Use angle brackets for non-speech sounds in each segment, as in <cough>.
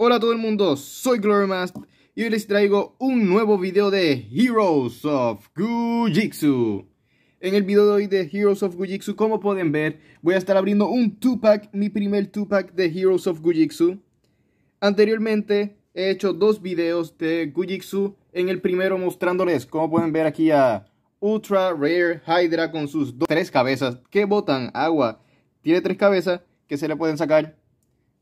Hola a todo el mundo, soy Glorymast y hoy les traigo un nuevo video de Heroes of Gujitsu. En el video de hoy de Heroes of Gujitsu, como pueden ver, voy a estar abriendo un 2-pack, mi primer 2-pack de Heroes of Gujitsu. Anteriormente he hecho dos videos de Gujitsu, en el primero mostrándoles, como pueden ver aquí a Ultra Rare Hydra con sus tres cabezas que botan agua. Tiene tres cabezas que se le pueden sacar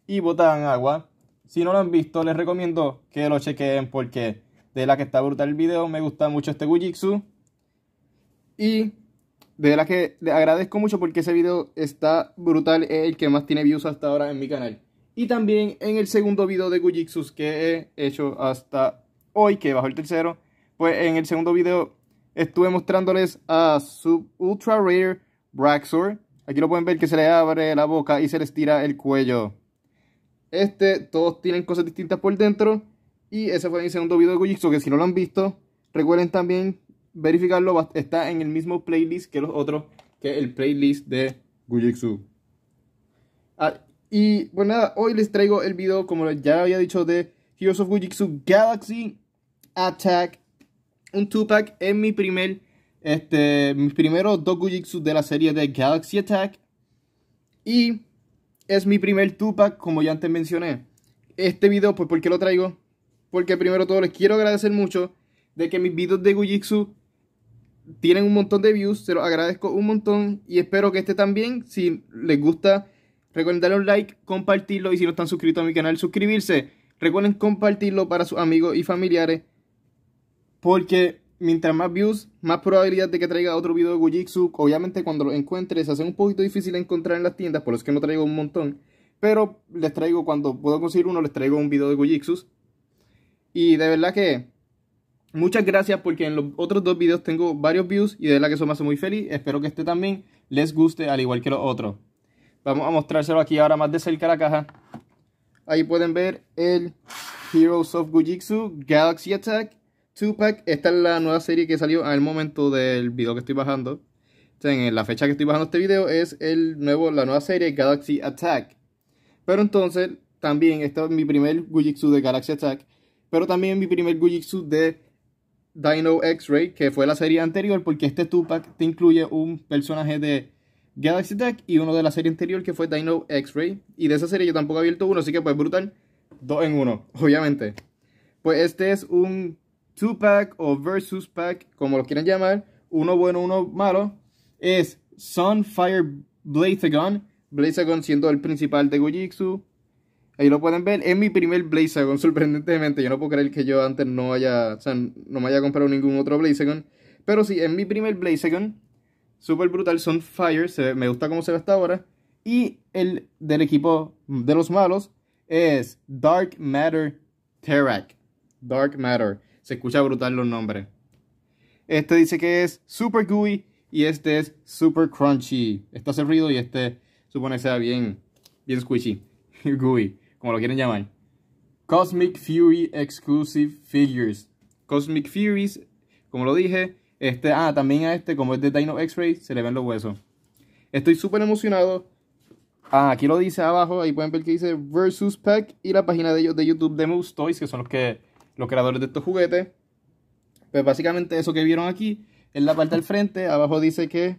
y botan agua si no lo han visto, les recomiendo que lo chequen porque de la que está brutal el video, me gusta mucho este Gujitsu. Y de la que le agradezco mucho porque ese video está brutal, es el que más tiene views hasta ahora en mi canal. Y también en el segundo video de Gujitsu que he hecho hasta hoy, que bajo el tercero, pues en el segundo video estuve mostrándoles a su Ultra Rare Braxor. Aquí lo pueden ver que se le abre la boca y se les tira el cuello. Este, todos tienen cosas distintas por dentro. Y ese fue mi segundo video de Gojitsu, que si no lo han visto, recuerden también verificarlo. Está en el mismo playlist que los otros, que el playlist de Gujitsu. Ah, y bueno pues nada, hoy les traigo el video, como ya había dicho, de Heroes of Gujitsu Galaxy Attack. Un 2-pack en mi primer, este, mis primeros dos Gujitsu de la serie de Galaxy Attack. Y es mi primer Tupac, como ya antes mencioné. Este video, pues, ¿por qué lo traigo? Porque primero todo les quiero agradecer mucho de que mis videos de Gujitsu tienen un montón de views, se los agradezco un montón y espero que este también, si les gusta, recuerden darle un like, compartirlo y si no están suscritos a mi canal, suscribirse. Recuerden compartirlo para sus amigos y familiares porque mientras más views, más probabilidad de que traiga otro video de Gujitsu. Obviamente cuando lo encuentres, hace un poquito difícil encontrar en las tiendas, por eso es que no traigo un montón. Pero les traigo, cuando puedo conseguir uno, les traigo un video de Gujitsu. Y de verdad que muchas gracias porque en los otros dos videos tengo varios views y de verdad que eso me hace muy feliz. Espero que este también les guste al igual que los otros. Vamos a mostrárselo aquí ahora más de cerca la caja. Ahí pueden ver el Heroes of Gujitsu Galaxy Attack Tupac, esta es la nueva serie que salió al momento del video que estoy bajando. en la fecha que estoy bajando este video es el nuevo, la nueva serie Galaxy Attack. Pero entonces, también, este es mi primer Gujitsu de Galaxy Attack. Pero también mi primer Gujitsu de Dino X-Ray, que fue la serie anterior, porque este Tupac te incluye un personaje de Galaxy Attack y uno de la serie anterior que fue Dino X-Ray. Y de esa serie yo tampoco he abierto uno, así que pues brutal, dos en uno, <laughs> obviamente. Pues este es un two-pack o versus pack, como lo quieran llamar, uno bueno, uno malo, es Sunfire Blazagon, Blazagon siendo el principal de Gojitsu. Ahí lo pueden ver, es mi primer Blazagon, <laughs> sorprendentemente. Yo no puedo creer que yo antes no haya, no me haya comprado ningún otro Blazagon. Pero sí, es mi primer Blazagon. super brutal, Sunfire, me gusta cómo se ve hasta ahora. Y el del equipo de los malos es Dark Matter Terak. Dark Matter. Se escucha brutal los nombres. Este dice que es Super Gooey y este es Super Crunchy. Está ruido y este supone sea bien, bien squishy. <laughs> gooey, como lo quieren llamar. Cosmic Fury Exclusive Figures. Cosmic Furies, como lo dije. Este, ah, también a este, como es de Dino X-Ray, se le ven los huesos. Estoy súper emocionado. Ah, aquí lo dice abajo, ahí pueden ver que dice Versus Pack y la página de ellos de YouTube de Moose Toys, que son los que los creadores de estos juguetes. Pues básicamente eso que vieron aquí es la parte del frente. Abajo dice que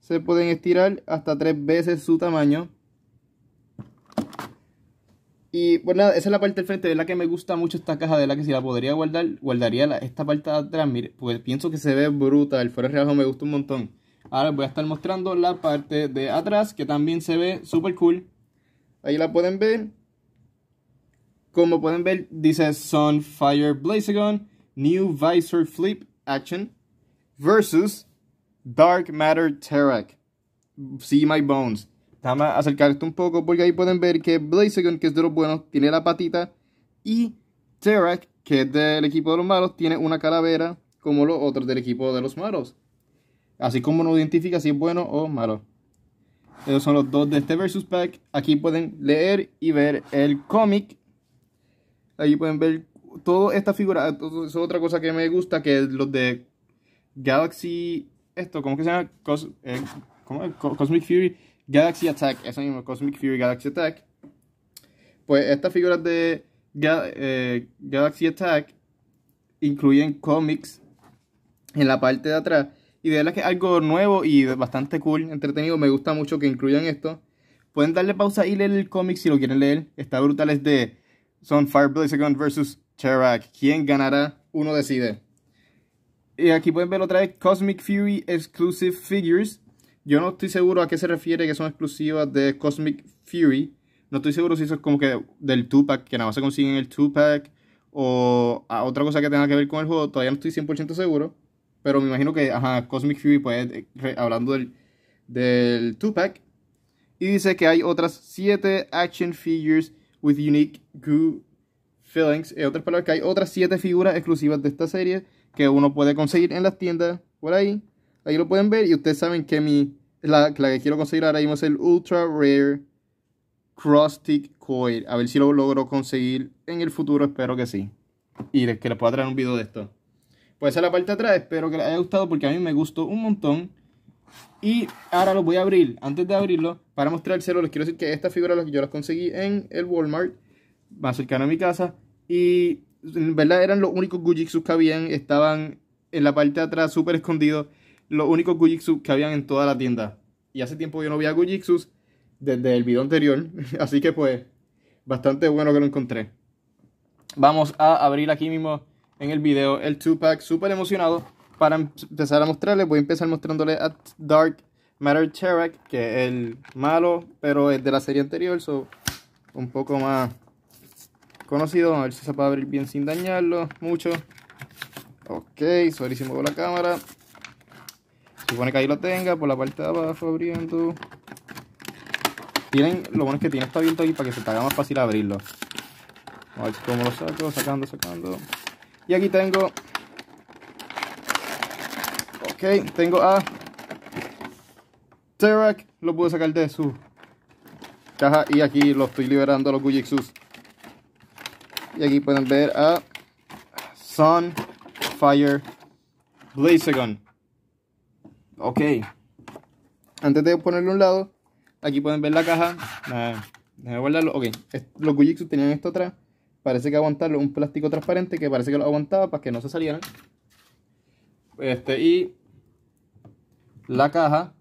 se pueden estirar hasta tres veces su tamaño. Y pues nada, esa es la parte del frente, Es la que me gusta mucho esta caja, de la que si la podría guardar, guardaría la, esta parte de atrás, mire, pues pienso que se ve bruta, el fuera rebajo me gusta un montón. Ahora voy a estar mostrando la parte de atrás, que también se ve súper cool. Ahí la pueden ver, como pueden ver, dice Sunfire Blazegon, New Visor Flip Action versus Dark Matter Terrak. See My Bones. a acercar esto un poco porque ahí pueden ver que Blazegon que es de los buenos, tiene la patita. Y Terrak, que es del equipo de los malos, tiene una calavera como los otros del equipo de los malos. Así como no identifica si es bueno o malo. Esos son los dos de este versus pack. Aquí pueden leer y ver el cómic Ahí pueden ver toda esta figura. es otra cosa que me gusta que los de Galaxy. Esto, ¿cómo que se llama? Eh, Cosmic Fury Galaxy Attack. Eso mismo, Cosmic Fury Galaxy Attack. Pues estas figuras de eh, Galaxy Attack incluyen cómics en la parte de atrás. Y de verdad que es algo nuevo y bastante cool, entretenido. Me gusta mucho que incluyan esto. Pueden darle pausa y leer el cómic si lo quieren leer. Está brutal, es de son Fire Second versus Terak. ¿Quién ganará? Uno decide. Y aquí pueden ver otra vez Cosmic Fury Exclusive Figures. Yo no estoy seguro a qué se refiere que son exclusivas de Cosmic Fury. No estoy seguro si eso es como que del 2-pack, que nada más se consiguen el 2-pack o a otra cosa que tenga que ver con el juego. Todavía no estoy 100% seguro. Pero me imagino que, ajá, Cosmic Fury, pues, hablando del, del 2-pack. Y dice que hay otras 7 action figures with unique goo fillings. en otras palabras que hay otras 7 figuras exclusivas de esta serie que uno puede conseguir en las tiendas por ahí. Ahí lo pueden ver y ustedes saben que mi la, que quiero conseguir ahora mismo es el Ultra Rare Crusty Coil. A ver si lo logro conseguir en el futuro, espero que sí. Y que les pueda traer un video de esto. Pues esa es la parte de atrás, espero que les haya gustado porque a mí me gustó un montón. Y ahora los voy a abrir. Antes de abrirlo, para mostrárselo, les quiero decir que estas que yo las conseguí en el Walmart, más cercano a mi casa. Y en verdad eran los únicos Gujitsu que habían. Estaban en la parte de atrás, súper escondidos. Los únicos Gujitsu que habían en toda la tienda. Y hace tiempo yo no veía Gujitsu desde el video anterior. <laughs> Así que pues, bastante bueno que lo encontré. Vamos a abrir aquí mismo en el video el 2-pack. Súper emocionado para em-, empezar a mostrarles, voy a empezar mostrándole a Dark Matter Terek, que es el malo, pero es de la serie anterior, so un poco más conocido. A ver si se puede abrir bien sin dañarlo mucho. Ok, suelísimo con la cámara. Supone que ahí lo tenga por la parte de abajo abriendo. Tienen, lo bueno es que tiene esto abierto aquí para que se te haga más fácil abrirlo. A ver cómo lo saco, sacando, sacando. Y aquí tengo tengo a Tarek. Lo puedo sacar de su caja y aquí lo estoy liberando a los Gujixus. Y aquí pueden ver a Sunfire Fire Blazegon. Ok. Antes de ponerlo a un lado, aquí pueden ver la caja. Ah, guardarlo. los Gujixus tenían esto atrás. Parece que aguantarlo, un plástico transparente que parece que lo aguantaba para que no se salieran. Este, y la caja.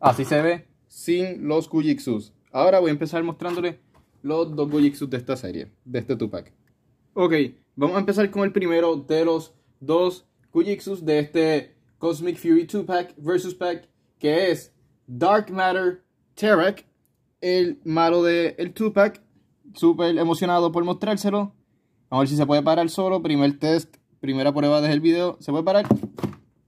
Así se ve sin los Gujitsus. Ahora voy a empezar mostrándole los dos Gujitsus de esta serie, de este 2-pack Ok, vamos a empezar con el primero de los dos Gujitsus de este Cosmic Fury 2-Pack versus Pack, que es Dark Matter Terek, el malo del el 2-Pack. Súper emocionado por mostrárselo. Vamos a ver si se puede parar solo. Primer test, primera prueba desde el video. ¿Se puede parar?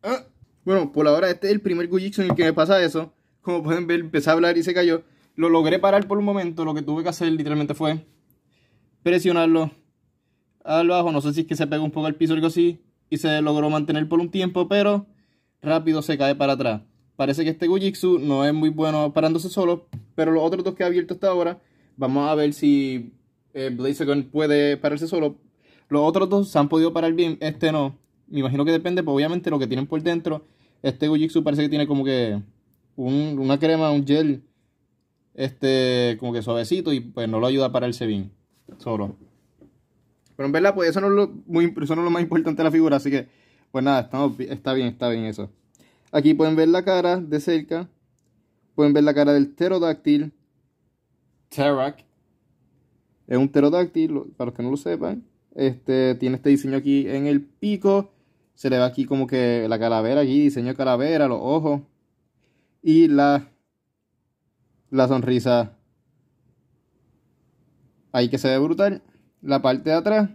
Ah. Bueno, por ahora este es el primer Gujitsu en el que me pasa eso. Como pueden ver, empecé a hablar y se cayó. Lo logré parar por un momento. Lo que tuve que hacer literalmente fue presionarlo al bajo. No sé si es que se pegó un poco al piso o algo así. Y se logró mantener por un tiempo, pero rápido se cae para atrás. Parece que este Gujitsu no es muy bueno parándose solo. Pero los otros dos que ha abierto hasta ahora, vamos a ver si eh, puede pararse solo. Los otros dos se han podido parar bien, este no. Me imagino que depende, pues obviamente lo que tienen por dentro este Gujitsu parece que tiene como que una crema, un gel, este, como que suavecito y pues no lo ayuda a pararse bien, solo. Pero en verdad, pues eso no es lo, muy, eso no lo más importante de la figura, así que, pues nada, está bien, está bien eso. Aquí pueden ver la cara de cerca, pueden ver la cara del pterodáctil. Terak es un pterodáctil, para los que no lo sepan. Este, tiene este diseño aquí en el pico. Se le ve aquí como que la calavera allí, diseño calavera, los ojos. Y la, la sonrisa. Ahí que se ve brutal. La parte de atrás.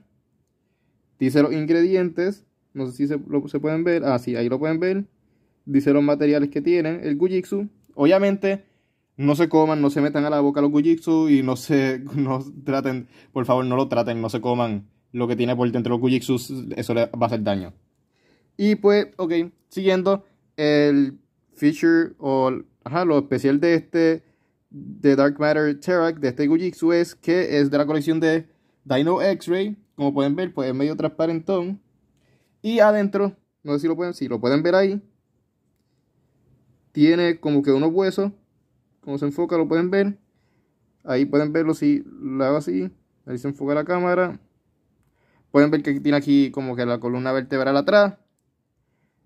Dice los ingredientes. No sé si se, se pueden ver. Ah, sí, ahí lo pueden ver. Dice los materiales que tienen. El Gujitsu. Obviamente, no se coman, no se metan a la boca los Gujitsu y no se <laughs> traten. Por favor, no lo traten, no se coman lo que tiene por dentro los Gujitsu. Eso le va a hacer daño. Y pues, ok, siguiendo el feature o ajá, lo especial de este, de Dark Matter Terak, de este Gujitsu es que es de la colección de Dino X-Ray. Como pueden ver, pues es medio transparentón. Y adentro, no sé si lo pueden, si lo pueden ver ahí, tiene como que unos huesos. Como se enfoca, lo pueden ver. Ahí pueden verlo si lo hago así. Ahí se enfoca la cámara. Pueden ver que tiene aquí como que la columna vertebral atrás.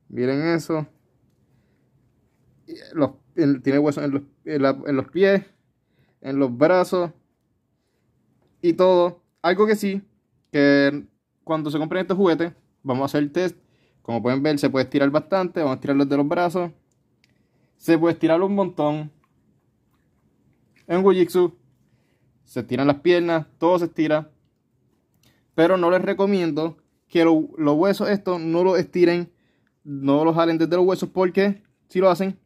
Miren eso. tiene huesos en los, pies, en los brazos y todo. Algo que sí, que cuando se compren estos juguetes, vamos a hacer el test. Como pueden ver, se puede estirar bastante. Vamos a los de los brazos. Se puede estirar un montón. En Wujitsu se estiran las piernas, todo se estira. Pero no les recomiendo que los huesos estos no los estiren no los jalen desde los huesos porque si lo hacen,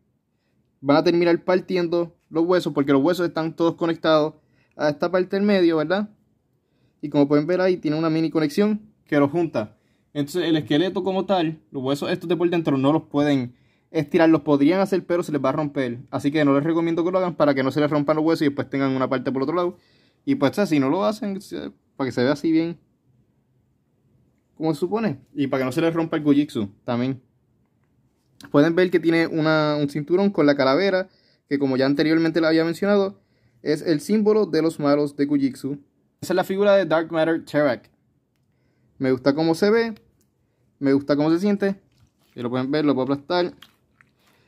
van a terminar partiendo los huesos porque los huesos están todos conectados a esta parte del medio, ¿verdad? Y como pueden ver ahí, tiene una mini conexión que los junta. Entonces el esqueleto como tal, los huesos estos de por dentro no los pueden estirar, los podrían hacer, pero se les va a romper. Así que no les recomiendo que lo hagan para que no se les rompan los huesos y después tengan una parte por otro lado. Y pues si no lo hacen, para que se vea así bien, como se supone. Y para que no se les rompa el gujitsu también. Pueden ver que tiene un cinturón con la calavera, que como ya anteriormente lo había mencionado, es el símbolo de los malos de Kujitsu. Esa es la figura de Dark Matter Terak. Me gusta cómo se ve, me gusta cómo se siente. Si lo pueden ver, lo puedo aplastar.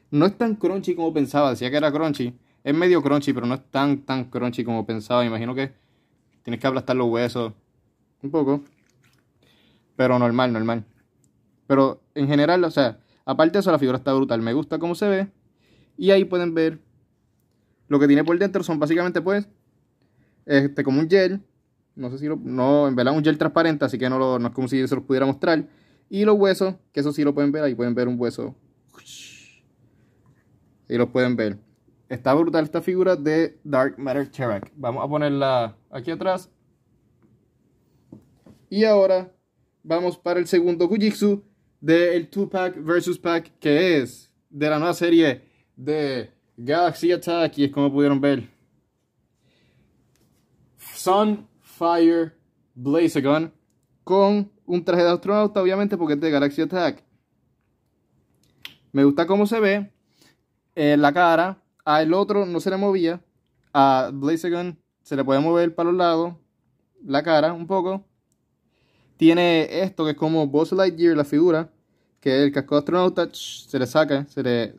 No es tan crunchy como pensaba, decía que era crunchy. Es medio crunchy, pero no es tan, tan crunchy como pensaba. Imagino que tienes que aplastar los huesos un poco. Pero normal, normal. Pero en general, o sea, Aparte de eso, la figura está brutal. Me gusta cómo se ve. Y ahí pueden ver lo que tiene por dentro. Son básicamente, pues, este, como un gel. No sé si lo. No, en verdad, un gel transparente. Así que no, lo, no es como si se los pudiera mostrar. Y los huesos, que eso sí lo pueden ver. Ahí pueden ver un hueso. Y lo pueden ver. Está brutal esta figura de Dark Matter Cherak. Vamos a ponerla aquí atrás. Y ahora vamos para el segundo Kujitsu del 2-pack versus pack que es de la nueva serie de Galaxy Attack y es como pudieron ver. Sunfire Gun con un traje de astronauta obviamente porque es de Galaxy Attack. Me gusta cómo se ve eh, la cara. el otro no se le movía. A Gun se le puede mover para los lados la cara un poco. Tiene esto que es como Buzz Lightyear, la figura, que el casco de astronauta, se le saca, se le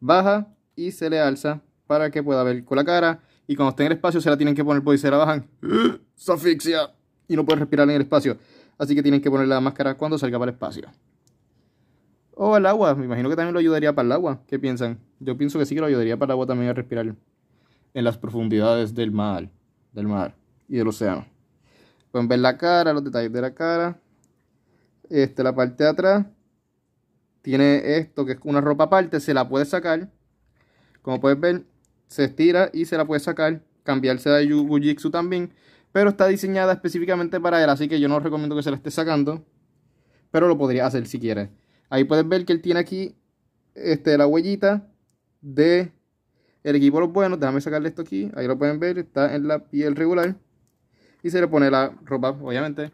baja y se le alza para que pueda ver con la cara. Y cuando esté en el espacio se la tienen que poner porque se la bajan. <gasps> Se asfixia y no puede respirar en el espacio. Así que tienen que poner la máscara cuando salga para el espacio. O al agua, me imagino que también lo ayudaría para el agua. ¿Qué piensan? Yo pienso que sí que lo ayudaría para el agua también a respirar en las profundidades del mar, del mar y del océano. Pueden ver la cara, los detalles de la cara. Este, la parte de atrás tiene esto que es una ropa aparte, se la puede sacar. Como pueden ver, se estira y se la puede sacar. Cambiarse de Jujitsu también. Pero está diseñada específicamente para él, así que yo no recomiendo que se la esté sacando. Pero lo podría hacer si quieres. Ahí pueden ver que él tiene aquí este, la huellita de el equipo de los buenos. Déjame sacarle esto aquí. Ahí lo pueden ver. Está en la piel regular y se le pone la ropa, obviamente,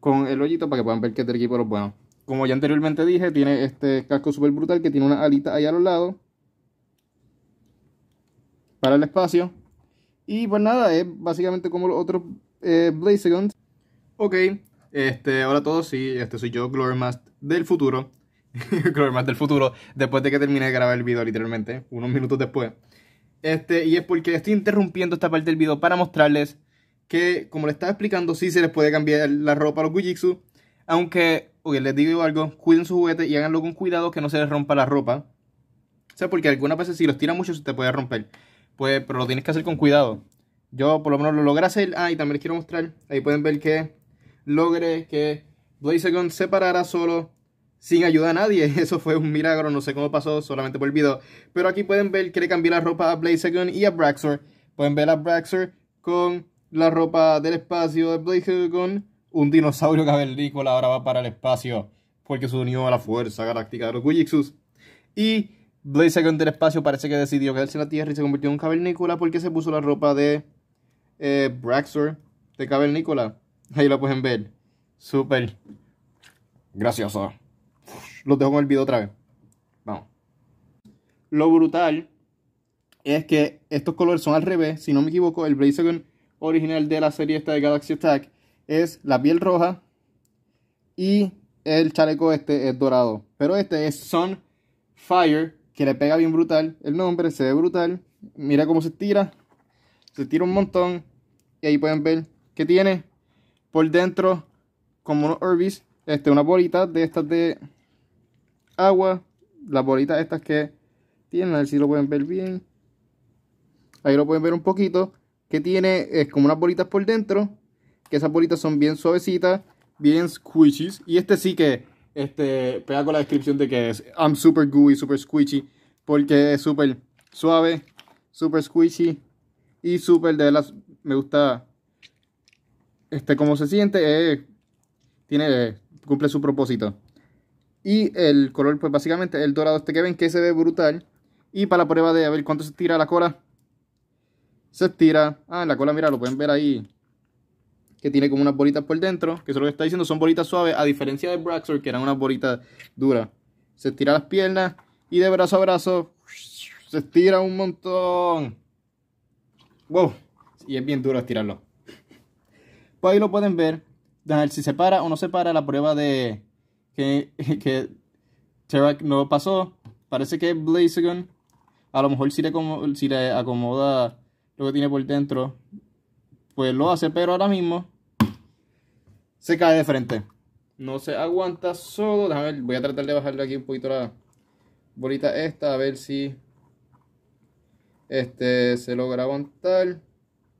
con el hoyito para que puedan ver que equipo los bueno. Como ya anteriormente dije, tiene este casco súper brutal que tiene una alita ahí a los lados para el espacio. Y pues nada, es básicamente como los otros eh, Ok, este, hola a todos, sí, este soy yo, Glormast del futuro. <laughs> Glormast del futuro, después de que termine de grabar el video, literalmente, unos minutos después. Este, y es porque estoy interrumpiendo esta parte del video para mostrarles que, como le estaba explicando, sí se les puede cambiar la ropa a los Gujitsu. Aunque, oye les digo algo, cuiden su juguete y háganlo con cuidado que no se les rompa la ropa. O sea, porque algunas veces si los tiran mucho se te puede romper. Pues, pero lo tienes que hacer con cuidado. Yo por lo menos lo logré hacer. Ah, y también les quiero mostrar. Ahí pueden ver que logré que Blazegun se parara solo sin ayuda a nadie. <laughs> Eso fue un milagro, no sé cómo pasó, solamente por el video. Pero aquí pueden ver que le cambié la ropa a Blazegun y a Braxor. Pueden ver a Braxor con la ropa del espacio de Blaze con un dinosaurio cavernícola ahora va para el espacio porque se unió a la fuerza galáctica de los Gujitsus. Y con del espacio parece que decidió quedarse en la Tierra y se convirtió en un cavernícola porque se puso la ropa de eh, Braxor de cavernícola. Ahí lo pueden ver. Súper gracioso. Los dejo con el video otra vez. Vamos. Lo brutal es que estos colores son al revés. Si no me equivoco, el Blaze original de la serie esta de Galaxy Attack es la piel roja y el chaleco este es dorado. Pero este es Fire que le pega bien brutal el nombre, se ve brutal. Mira cómo se tira, se tira un montón. Y ahí pueden ver que tiene por dentro, como unos herbis este, una bolita de estas de agua. Las bolitas estas que tienen, a ver si lo pueden ver bien. Ahí lo pueden ver un poquito que tiene es como unas bolitas por dentro, que esas bolitas son bien suavecitas, bien squishy. Y este sí que este, pega con la descripción de que es I'm super gooey, super squishy, porque es súper suave, super squishy y super de las... Me gusta este cómo se siente, tiene, cumple su propósito. Y el color, pues básicamente el dorado este que ven, que se ve brutal. Y para la prueba de a ver cuánto se tira la cola, se estira. Ah, la cola, mira, lo pueden ver ahí. Que tiene como unas bolitas por dentro. Que eso es lo que está diciendo, son bolitas suaves. A diferencia de Braxor, que eran unas bolitas duras. Se estira las piernas. Y de brazo a brazo. Se estira un montón. Wow. Y es bien duro estirarlo. Pues ahí lo pueden ver. dan si se para o no se para la prueba de que, <laughs> que Terak no pasó. Parece que Blaziken a lo mejor si como, si le acomoda lo que tiene por dentro, pues lo hace, pero ahora mismo se cae de frente. No se aguanta solo. ver, voy a tratar de bajarle aquí un poquito la bolita esta, a ver si este se logra aguantar.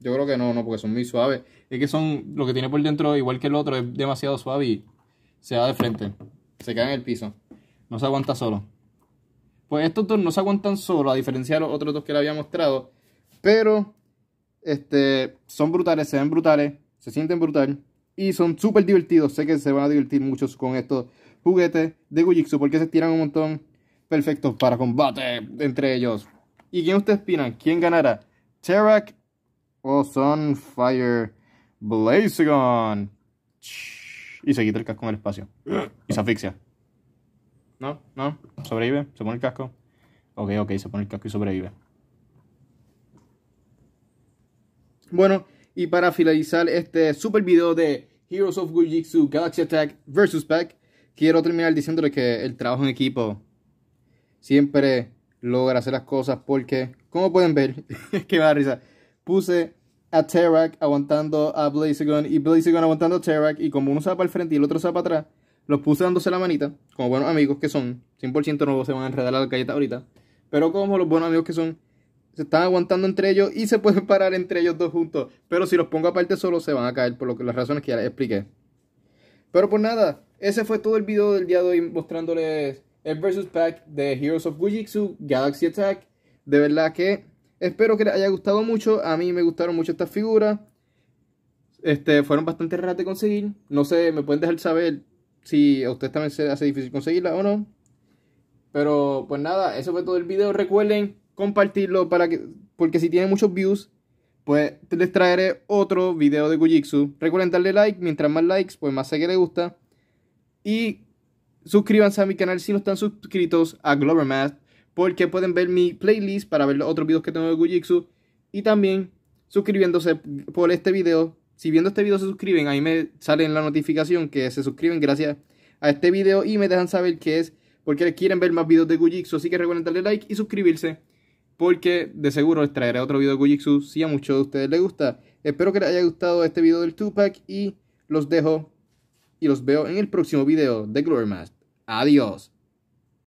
Yo creo que no, no, porque son muy suaves. Es que son, lo que tiene por dentro, igual que el otro, es demasiado suave y se va de frente. Se cae en el piso. No se aguanta solo. Pues estos dos no se aguantan solo, a diferencia de los otros dos que le había mostrado. Pero este, son brutales, se ven brutales, se sienten brutales y son súper divertidos. Sé que se van a divertir muchos con estos juguetes de Gujitsu porque se tiran un montón perfectos para combate entre ellos. ¿Y quién ustedes opinan? ¿Quién ganará? ¿Terak o Sunfire Blazegon. Y se quita el casco en el espacio. Y se asfixia. ¿No? ¿No? ¿Sobrevive? ¿Se pone el casco? Ok, ok, se pone el casco y sobrevive. Bueno, y para finalizar este super video de Heroes of Gujitsu Galaxy Attack vs. Pack, quiero terminar diciéndoles que el trabajo en equipo siempre logra hacer las cosas porque, como pueden ver, que me da risa, puse a Terrak aguantando a Blazegon y Blazegon aguantando a Terrak y como uno se va para el frente y el otro se va para atrás, los puse dándose la manita, como buenos amigos que son, 100% no se van a enredar a la galleta ahorita, pero como los buenos amigos que son, se están aguantando entre ellos y se pueden <laughs> parar entre ellos dos juntos. Pero si los pongo aparte solo se van a caer por lo que, las razones que ya les expliqué. Pero por pues nada, ese fue todo el video del día de hoy mostrándoles el versus pack de Heroes of Gujitsu Galaxy Attack. De verdad que espero que les haya gustado mucho. A mí me gustaron mucho estas figuras. Este, fueron bastante raras de conseguir. No sé, me pueden dejar saber si a ustedes también se hace difícil conseguirla o no. Pero pues nada, eso fue todo el video. Recuerden compartirlo para que, porque si tiene muchos views, pues les traeré otro video de Gujitsu. Recuerden darle like, mientras más likes, pues más sé que les gusta. Y suscríbanse a mi canal si no están suscritos a Glovermath, porque pueden ver mi playlist para ver los otros videos que tengo de Gujitsu. Y también suscribiéndose por este video. Si viendo este video se suscriben, ahí me sale en la notificación que se suscriben gracias a este video y me dejan saber que es porque quieren ver más videos de Gujitsu. Así que recuerden darle like y suscribirse porque de seguro les traeré otro video de Kujitsu si a muchos de ustedes les gusta. Espero que les haya gustado este video del Tupac y los dejo y los veo en el próximo video de Glory Mask. Adiós.